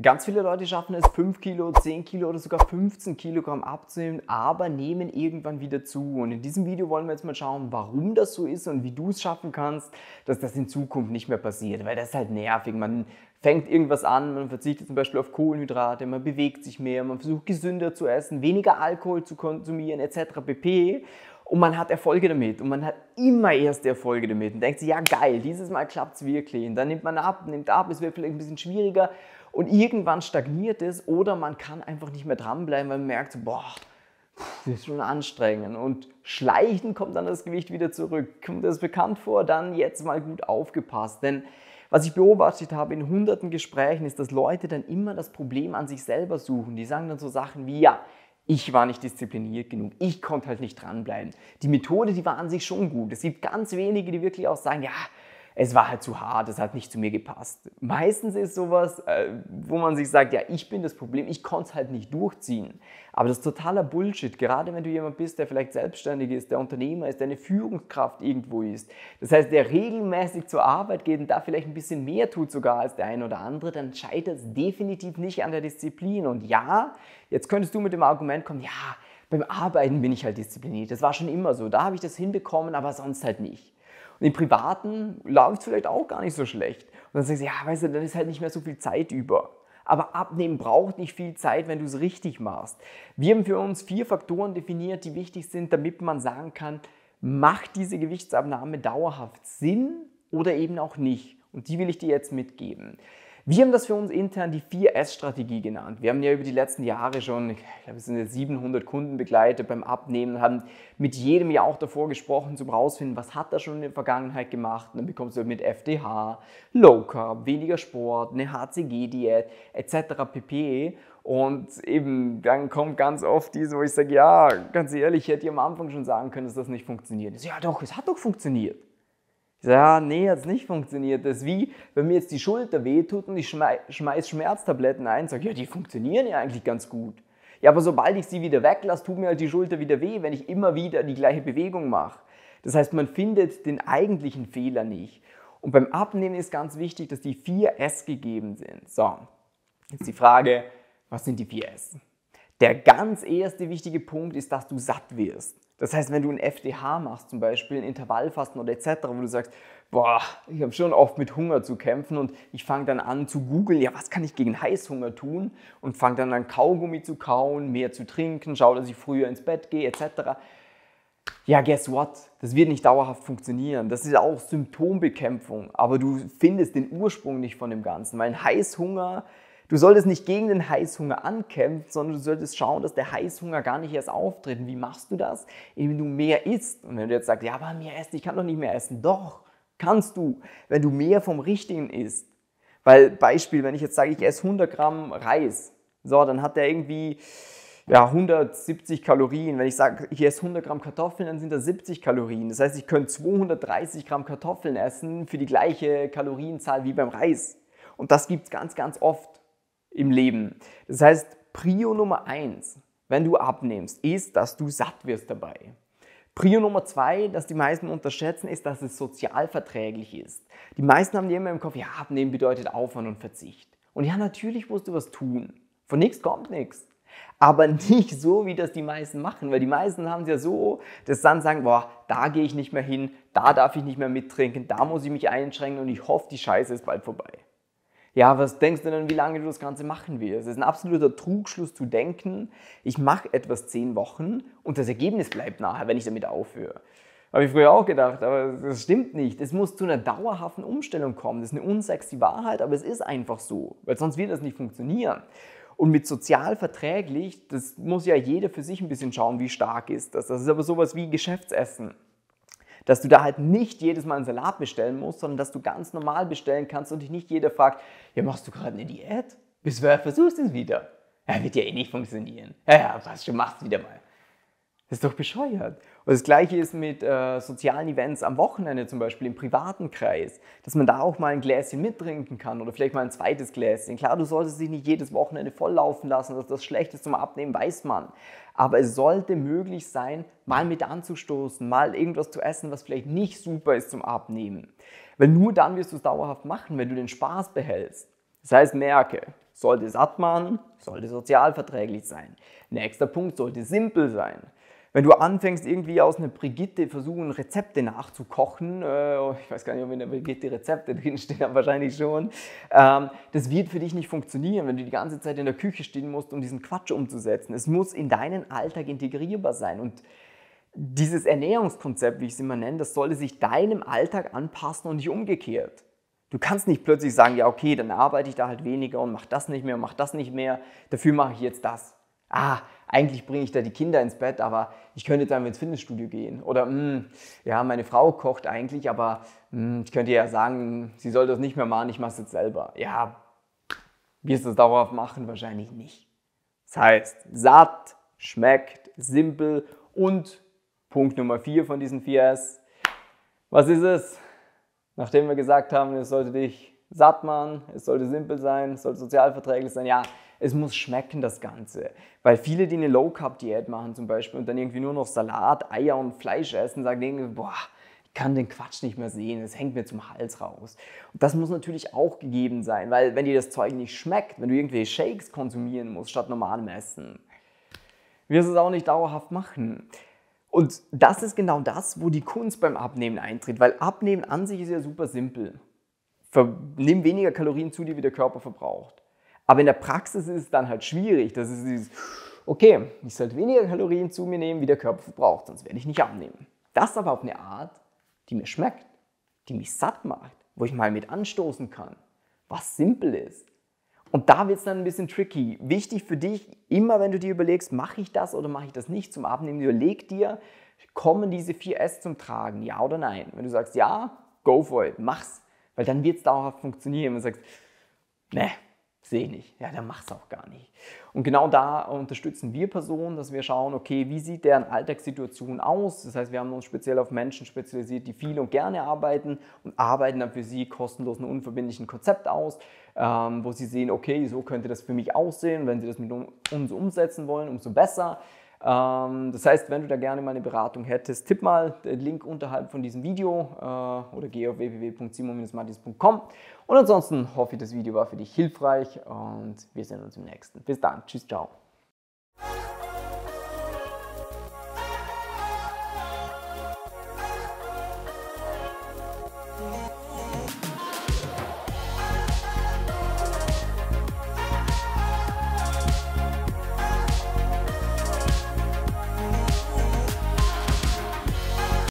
Ganz viele Leute schaffen es, 5 Kilo, 10 Kilo oder sogar 15 Kilogramm abzunehmen, aber nehmen irgendwann wieder zu. Und in diesem Video wollen wir jetzt mal schauen, warum das so ist und wie du es schaffen kannst, dass das in Zukunft nicht mehr passiert. Weil das ist halt nervig. Man fängt irgendwas an, man verzichtet zum Beispiel auf Kohlenhydrate, man bewegt sich mehr, man versucht gesünder zu essen, weniger Alkohol zu konsumieren etc. pp und man hat Erfolge damit und man hat immer erste Erfolge damit und denkt sich, ja geil, dieses Mal klappt es wirklich und dann nimmt man ab, nimmt ab, es wird vielleicht ein bisschen schwieriger und irgendwann stagniert es oder man kann einfach nicht mehr dranbleiben, weil man merkt, boah, das ist schon anstrengend. Und schleichend kommt dann das Gewicht wieder zurück. Kommt das bekannt vor? Dann jetzt mal gut aufgepasst. Denn was ich beobachtet habe in hunderten Gesprächen, ist, dass Leute dann immer das Problem an sich selber suchen. Die sagen dann so Sachen wie, ja, ich war nicht diszipliniert genug, ich konnte halt nicht dranbleiben. Die Methode, die war an sich schon gut. Es gibt ganz wenige, die wirklich auch sagen, ja, es war halt zu hart, es hat nicht zu mir gepasst. Meistens ist sowas, äh, wo man sich sagt, ja, ich bin das Problem, ich konnte es halt nicht durchziehen. Aber das ist totaler Bullshit, gerade wenn du jemand bist, der vielleicht selbstständig ist, der Unternehmer ist, der eine Führungskraft irgendwo ist. Das heißt, der regelmäßig zur Arbeit geht und da vielleicht ein bisschen mehr tut sogar als der eine oder andere, dann scheitert es definitiv nicht an der Disziplin. Und ja, jetzt könntest du mit dem Argument kommen, ja, beim Arbeiten bin ich halt diszipliniert. Das war schon immer so. Da habe ich das hinbekommen, aber sonst halt nicht. Und im Privaten läuft es vielleicht auch gar nicht so schlecht. Und dann sagst du, ja, weißt du, dann ist halt nicht mehr so viel Zeit über. Aber Abnehmen braucht nicht viel Zeit, wenn du es richtig machst. Wir haben für uns vier Faktoren definiert, die wichtig sind, damit man sagen kann, macht diese Gewichtsabnahme dauerhaft Sinn oder eben auch nicht. Und die will ich dir jetzt mitgeben. Wir haben das für uns intern die 4S-Strategie genannt. Wir haben ja über die letzten Jahre schon, ich glaube, es sind jetzt 700 Kunden begleitet beim Abnehmen, haben mit jedem ja auch davor gesprochen, zum rausfinden, was hat er schon in der Vergangenheit gemacht. Und dann bekommst du halt mit FDH, Low Carb, weniger Sport, eine HCG-Diät etc. pp. Und eben, dann kommt ganz oft diese, wo ich sage, ja, ganz ehrlich, ich hätte dir am Anfang schon sagen können, dass das nicht funktioniert. Ich so, ja doch, es hat doch funktioniert. Ich sage, ja, nee, hat es nicht funktioniert. Das ist wie, wenn mir jetzt die Schulter wehtut und ich schmeiß, schmeiß Schmerztabletten ein, sage, ja, die funktionieren ja eigentlich ganz gut. Ja, aber sobald ich sie wieder weglasse, tut mir halt die Schulter wieder weh, wenn ich immer wieder die gleiche Bewegung mache. Das heißt, man findet den eigentlichen Fehler nicht. Und beim Abnehmen ist ganz wichtig, dass die 4S gegeben sind. So, jetzt die Frage, was sind die 4S? Der ganz erste wichtige Punkt ist, dass du satt wirst. Das heißt, wenn du ein FDH machst, zum Beispiel ein Intervallfasten oder etc., wo du sagst, boah, ich habe schon oft mit Hunger zu kämpfen und ich fange dann an zu googeln, ja, was kann ich gegen Heißhunger tun und fange dann an Kaugummi zu kauen, mehr zu trinken, schau, dass ich früher ins Bett gehe etc. Ja, guess what? Das wird nicht dauerhaft funktionieren. Das ist auch Symptombekämpfung, aber du findest den Ursprung nicht von dem Ganzen, weil ein Heißhunger Du solltest nicht gegen den Heißhunger ankämpfen, sondern du solltest schauen, dass der Heißhunger gar nicht erst auftritt. Und wie machst du das? Indem du mehr isst. Und wenn du jetzt sagst, ja, aber mehr essen, ich kann doch nicht mehr essen. Doch, kannst du, wenn du mehr vom Richtigen isst. Weil Beispiel, wenn ich jetzt sage, ich esse 100 Gramm Reis, so, dann hat der irgendwie ja, 170 Kalorien. Wenn ich sage, ich esse 100 Gramm Kartoffeln, dann sind das 70 Kalorien. Das heißt, ich könnte 230 Gramm Kartoffeln essen für die gleiche Kalorienzahl wie beim Reis. Und das gibt es ganz, ganz oft im Leben. Das heißt, Prio Nummer eins, wenn du abnimmst, ist, dass du satt wirst dabei. Prio Nummer zwei, das die meisten unterschätzen, ist, dass es sozial verträglich ist. Die meisten haben immer im Kopf, ja, abnehmen bedeutet Aufwand und Verzicht. Und ja, natürlich musst du was tun. Von nichts kommt nichts. Aber nicht so, wie das die meisten machen, weil die meisten haben es ja so, dass dann sagen, boah, da gehe ich nicht mehr hin, da darf ich nicht mehr mittrinken, da muss ich mich einschränken und ich hoffe, die Scheiße ist bald vorbei. Ja, was denkst du denn, wie lange du das Ganze machen wirst? Es ist ein absoluter Trugschluss zu denken, ich mache etwas zehn Wochen und das Ergebnis bleibt nachher, wenn ich damit aufhöre. Habe ich früher auch gedacht, aber das stimmt nicht. Es muss zu einer dauerhaften Umstellung kommen. Das ist eine unsexy Wahrheit, aber es ist einfach so, weil sonst wird das nicht funktionieren. Und mit sozial verträglich, das muss ja jeder für sich ein bisschen schauen, wie stark ist das. Das ist aber sowas wie Geschäftsessen dass du da halt nicht jedes Mal einen Salat bestellen musst, sondern dass du ganz normal bestellen kannst und dich nicht jeder fragt, ja, machst du gerade eine Diät? Bis wer versuchst du es wieder? Ja, wird ja eh nicht funktionieren. Ja, ja, was, du machst wieder mal. Das ist doch bescheuert. Und das Gleiche ist mit äh, sozialen Events am Wochenende zum Beispiel im privaten Kreis, dass man da auch mal ein Gläschen mittrinken kann oder vielleicht mal ein zweites Gläschen. Klar, du solltest dich nicht jedes Wochenende volllaufen lassen, dass das schlecht ist zum Abnehmen, weiß man. Aber es sollte möglich sein, mal mit anzustoßen, mal irgendwas zu essen, was vielleicht nicht super ist zum Abnehmen. Weil nur dann wirst du es dauerhaft machen, wenn du den Spaß behältst. Das heißt, merke, sollte satt machen, sollte sozialverträglich sein. Nächster Punkt sollte simpel sein. Wenn du anfängst, irgendwie aus einer Brigitte versuchen, Rezepte nachzukochen, äh, ich weiß gar nicht, ob in der Brigitte Rezepte drinstehen, aber wahrscheinlich schon, ähm, das wird für dich nicht funktionieren, wenn du die ganze Zeit in der Küche stehen musst, um diesen Quatsch umzusetzen. Es muss in deinen Alltag integrierbar sein und dieses Ernährungskonzept, wie ich es immer nenne, das sollte sich deinem Alltag anpassen und nicht umgekehrt. Du kannst nicht plötzlich sagen, ja okay, dann arbeite ich da halt weniger und mache das nicht mehr, und mache das nicht mehr, dafür mache ich jetzt das ah, eigentlich bringe ich da die Kinder ins Bett, aber ich könnte jetzt ins Fitnessstudio gehen. Oder, mh, mm, ja, meine Frau kocht eigentlich, aber mh, mm, ich könnte ja sagen, sie soll das nicht mehr machen, ich mache es jetzt selber. Ja, wirst du es dauerhaft machen? Wahrscheinlich nicht. Das heißt, satt, schmeckt, simpel und Punkt Nummer 4 von diesen 4S. Was ist es? Nachdem wir gesagt haben, es sollte dich satt machen, es sollte simpel sein, es sollte sozialverträglich sein, ja, es muss schmecken, das Ganze. Weil viele, die eine Low-Carb-Diät machen zum Beispiel und dann irgendwie nur noch Salat, Eier und Fleisch essen, sagen irgendwie, boah, ich kann den Quatsch nicht mehr sehen, es hängt mir zum Hals raus. Und das muss natürlich auch gegeben sein, weil wenn dir das Zeug nicht schmeckt, wenn du irgendwelche Shakes konsumieren musst statt normalem Essen, wirst du es auch nicht dauerhaft machen. Und das ist genau das, wo die Kunst beim Abnehmen eintritt, weil Abnehmen an sich ist ja super simpel. Nimm weniger Kalorien zu dir, wie der Körper verbraucht. Aber in der Praxis ist es dann halt schwierig. Das ist dieses, okay, ich sollte weniger Kalorien zu mir nehmen, wie der Körper verbraucht, sonst werde ich nicht abnehmen. Das aber auf eine Art, die mir schmeckt, die mich satt macht, wo ich mal mit anstoßen kann, was simpel ist. Und da wird es dann ein bisschen tricky. Wichtig für dich, immer wenn du dir überlegst, mache ich das oder mache ich das nicht zum Abnehmen, überleg dir, kommen diese 4S zum Tragen, ja oder nein? Wenn du sagst ja, go for it, mach's, weil dann wird es dauerhaft funktionieren. Wenn du sagst, ne, sehe nicht. Ja, der macht es auch gar nicht. Und genau da unterstützen wir Personen, dass wir schauen, okay, wie sieht deren Alltagssituation aus? Das heißt, wir haben uns speziell auf Menschen spezialisiert, die viel und gerne arbeiten und arbeiten dann für sie kostenlos ein unverbindliches Konzept aus, ähm, wo sie sehen, okay, so könnte das für mich aussehen. Wenn sie das mit uns umsetzen wollen, umso besser. Ähm, das heißt, wenn du da gerne mal eine Beratung hättest, tipp mal den Link unterhalb von diesem Video äh, oder geh auf www.simon-martins.com. Und ansonsten hoffe ich, das Video war für dich hilfreich und wir sehen uns im nächsten. Bis dann. Tschüss, ciao.